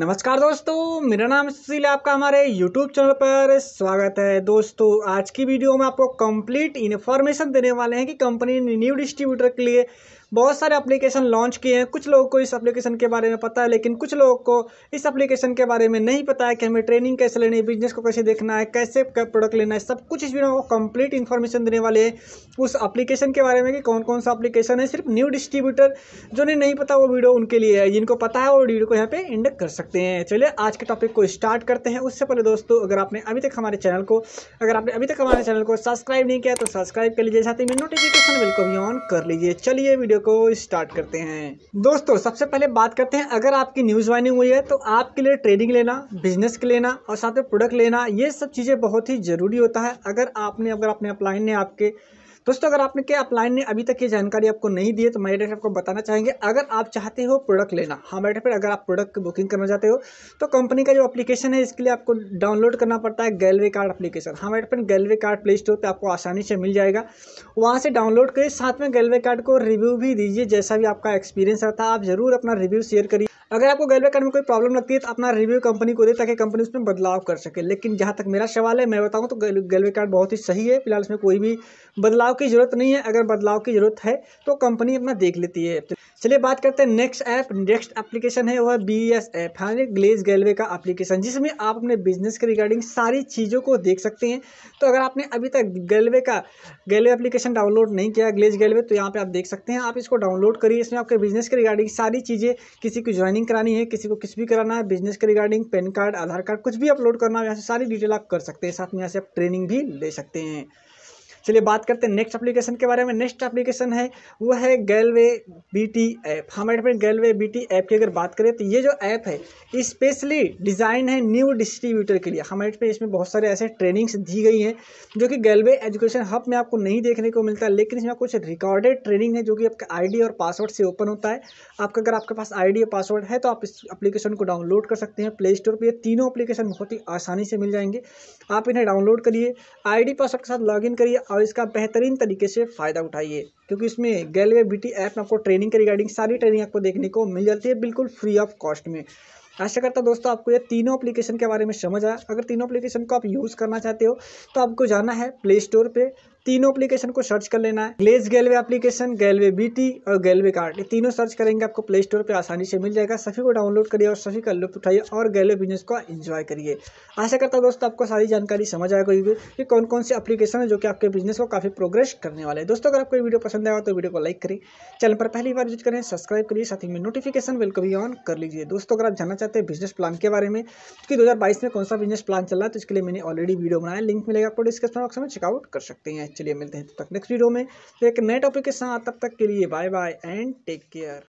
नमस्कार दोस्तों मेरा नाम सुशील आपका हमारे यूट्यूब चैनल पर स्वागत है दोस्तों आज की वीडियो में आपको कंप्लीट इन्फॉर्मेशन देने वाले हैं कि कंपनी न्यू डिस्ट्रीब्यूटर के लिए बहुत सारे एप्लीकेशन लॉन्च किए हैं कुछ लोगों को इस एप्लीकेशन के बारे में पता है लेकिन कुछ लोगों को इस एप्लीकेशन के बारे में नहीं पता है कि हमें ट्रेनिंग कैसे लेनी है बिजनेस को कैसे देखना है कैसे प्रोडक्ट लेना है सब कुछ इस वीडियो को कंप्लीट इन्फॉर्मेशन देने वाले हैं उस एप्लीकेशन के बारे में कि कौन कौन सा एप्लीकेशन है सिर्फ न्यू डिस्ट्रीब्यूटर जो नहीं पता वो वीडियो उनके लिए है जिनको पता है वो वीडियो को यहाँ पे इंड कर सकते हैं चलिए आज के टॉपिक को स्टार्ट करते हैं उससे पहले दोस्तों अगर आपने अभी तक हमारे चैनल को अगर आपने अभी तक हमारे चैनल को सब्सक्राइब नहीं किया तो सब्सक्राइब कर लीजिए साथ ही नोटिफिकेशन बिल्कुल भी ऑन कर लीजिए चलिए वीडियो को स्टार्ट करते हैं दोस्तों सबसे पहले बात करते हैं अगर आपकी न्यूज़ वाइनिंग हुई है तो आपके लिए ट्रेनिंग लेना बिजनेस के लेना और साथ में प्रोडक्ट लेना ये सब चीज़ें बहुत ही ज़रूरी होता है अगर आपने अगर अपने अपलाइन ने आपके दोस्तों अगर आपने के अपलाइन ने अभी तक ये जानकारी आपको नहीं दी है तो मैं डेट आपको बताना चाहेंगे अगर आप चाहते हो प्रोडक्ट लेना हमारे डेट पर अगर आप प्रोडक्ट की बुकिंग करना चाहते हो तो कंपनी का जो अपलीकेशन है इसके लिए आपको डाउनलोड करना पड़ता है गैलवे कार्ड अपलीकेशन हमारे पर गैलवे कार्ड प्ले स्टोर पर आपको आसानी से मिल जाएगा वहाँ से डाउनलोड करिए साथ में गैलवे कार्ड को रिव्यू भी दीजिए जैसा भी आपका एक्सपीरियंस रहता है आप जरूर अपना रिव्यू शेयर करिए अगर आपको गैलवे कार्ड में कोई प्रॉब्लम लगती है तो अपना रिव्यू कंपनी को दे ताकि कंपनी उसमें बदलाव कर सके लेकिन जहाँ तक मेरा सवाल है मैं बताऊँ तो गैलवे कार्ड बहुत ही सही है फिलहाल इसमें कोई भी बदलाव बदलाव की ज़रूरत नहीं है अगर बदलाव की ज़रूरत है तो कंपनी अपना देख लेती है चलिए बात करते हैं नेक्स्ट ऐप नेक्स्ट एप्लीकेशन है वह बी एस एप यानी ग्लेज गैलवे का एप्लीकेशन जिसमें आप अपने बिजनेस के रिगार्डिंग सारी चीज़ों को देख सकते हैं तो अगर आपने अभी तक गैलवे का गैलवे एप्लीकेशन डाउनलोड नहीं किया ग्लेज गैलवे तो यहाँ पे आप देख सकते हैं आप इसको डाउनलोड करिए इसमें आपके बिजनेस के रिगार्डिंग सारी चीज़ें किसी को ज्वाइनिंग करानी है किसी को कुछ भी कराना है बिजनेस के regarding PAN card Aadhaar card कुछ भी अपलोड करना है यहाँ से सारी डिटेल आप कर सकते हैं साथ में यहाँ से आप ट्रेनिंग भी ले सकते हैं चलिए बात करते हैं नेक्स्ट एप्लीकेशन के बारे में नेक्स्ट एप्लीकेशन है वो है गैलवे बी टी ऐप हमारे friend Galway B T app की अगर बात करें तो ये जो ऐप है स्पेशली डिज़ाइन है न्यू डिस्ट्रीब्यूटर के लिए हमारे पे इसमें बहुत सारे ऐसे ट्रेनिंग्स दी गई हैं जो कि गैलवे एजुकेशन हब में आपको नहीं देखने को मिलता है लेकिन इसमें कुछ रिकॉर्डेड ट्रेनिंग है जो कि आपके आईडी और पासवर्ड से ओपन होता है आपका अगर आपके पास आईडी और पासवर्ड है तो आप इस अप्लीकेशन को डाउनलोड कर सकते हैं प्ले स्टोर पर ये तीनों अपलीकेशन बहुत ही आसानी से मिल जाएंगे आप इन्हें डाउनलोड करिए आई पासवर्ड के साथ लॉग करिए और इसका बेहतरीन तरीके से फ़ायदा उठाइए क्योंकि इसमें गैलवे बी टी ऐप में आपको ट्रेनिंग के रिगार्डिंग सारी ट्रेनिंग आपको देखने को मिल जाती है बिल्कुल फ्री ऑफ कॉस्ट में आशा करता दोस्तों आपको ये तीनों एप्लीकेशन के बारे में समझ आया अगर तीनों एप्लीकेशन को आप यूज़ करना चाहते हो तो आपको जाना है प्ले स्टोर पर तीनों एप्लीकेशन को सर्च कर लेना है glaze Galway application Galway BT और गैलवे कार्ड ये तीनों सर्च करेंगे आपको प्ले स्टोर पर आसानी से मिल जाएगा सभी को डाउनलोड करिए और सभी का लुप्त उठाइए और गैलवे बिजनेस को इन्जॉय करिए आशा करता हूँ दोस्तों आपको सारी जानकारी समझ आएगा कि कौन कौन सी एप्लीकेशन है जो कि आपके बिजनेस को काफ़ी प्रोग्रेस करने वाले हैं दोस्तों अगर आपको वीडियो पसंद आएगा तो वीडियो को लाइक करें चैनल पर पहली बार विजिट करें सब्सक्राइब करिए साथ ही में नोटिफिकेशन बिल को भी ऑन कर लीजिए दोस्तों अगर आप जानना चाहते हैं बिजनेस प्लान के बारे में कि 2022 में कौन सा बिजनेस प्लान चल रहा है तो इसके लिए मैंने ऑलरेडी वीडियो बनाया लिंक मिलेगा आपको डिस्क्रिप्शन बॉक्स में चेकआउट कर सकते हैं चलिए मिलते हैं तब तक नेक्स्ट वीडियो में तो एक नए टॉपिक के साथ तब तक के लिए bye bye and take care